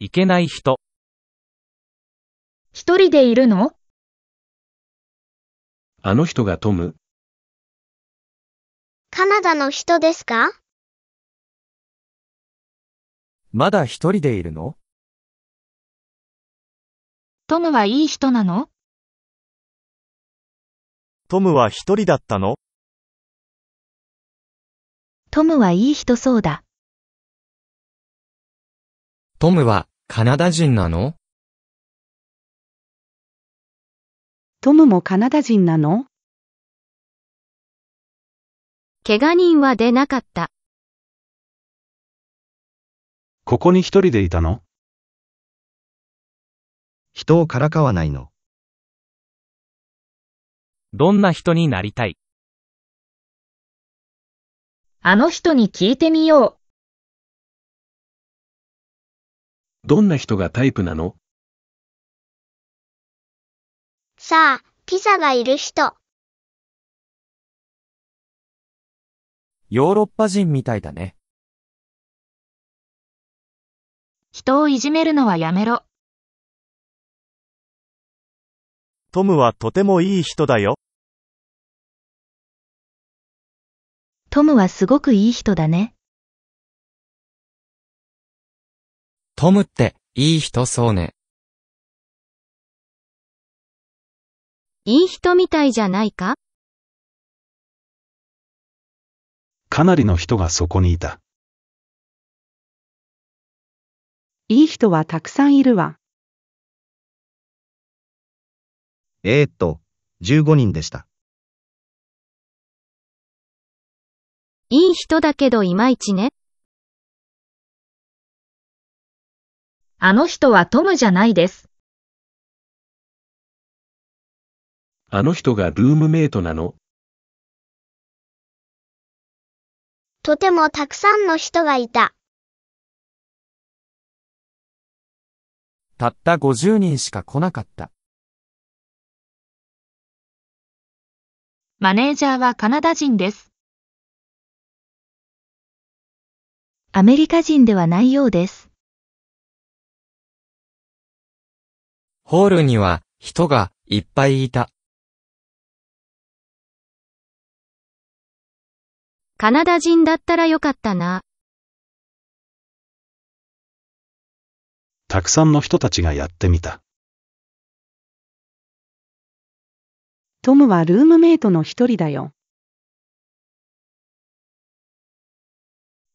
いけない人。一人でいるのあの人がトム。カナダの人ですかまだ一人でいるのトムはいい人なのトムは一人だったのトムはいい人そうだ。トムはカナダ人なのトムもカナダ人なの怪我人は出なかった。ここに一人でいたの人をからかわないの。どんな人になりたいあの人に聞いてみよう。どんな人がタイプなのさあ、ピザがいる人。ヨーロッパ人みたいだね。人をいじめるのはやめろ。トムはとてもいい人だよ。トムはすごくいい人だね。トムって、いい人そうね。いい人みたいじゃないかかなりの人がそこにいた。いい人はたくさんいるわ。えー、っと、15人でした。いい人だけどいまいちね。あの人はトムじゃないです。あの人がルームメイトなのとてもたくさんの人がいた。たった50人しか来なかった。マネージャーはカナダ人です。アメリカ人ではないようです。ホールには人がいっぱいいた。カナダ人だったらよかったな。たくさんの人たちがやってみた。トムはルームメイトの一人だよ。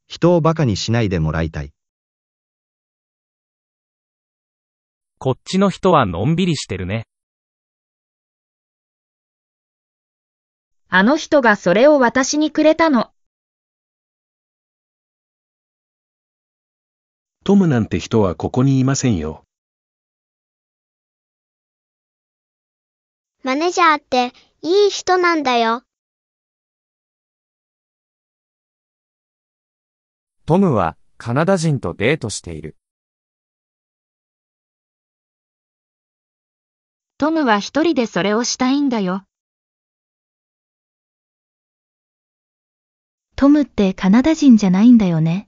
人をバカにしないでもらいたい。こっちの人はのんびりしてるね。あの人がそれを私にくれたの。トムなんて人はここにいませんよ。マネジャーっていい人なんだよ。トムはカナダ人とデートしている。トムは一人でそれをしたいんだよ。トムってカナダ人じゃないんだよね。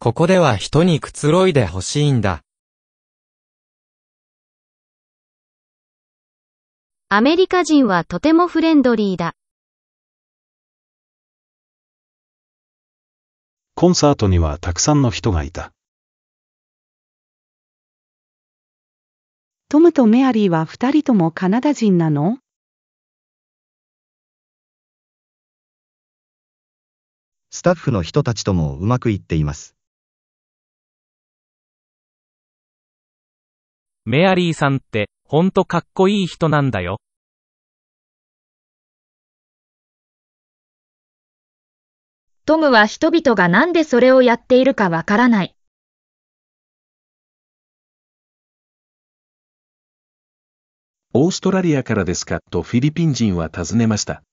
ここでは人にくつろいでほしいんだ。アメリカ人はとてもフレンドリーだ。コンサートにはたくさんの人がいた。トムとメアリーは二人ともカナダ人なのスタッフの人たちともうまくいっています。メアリーさんってほんとかっこいい人なんだよ。トムは人々がなんでそれをやっているかわからない。オーストラリアからですかとフィリピン人は尋ねました。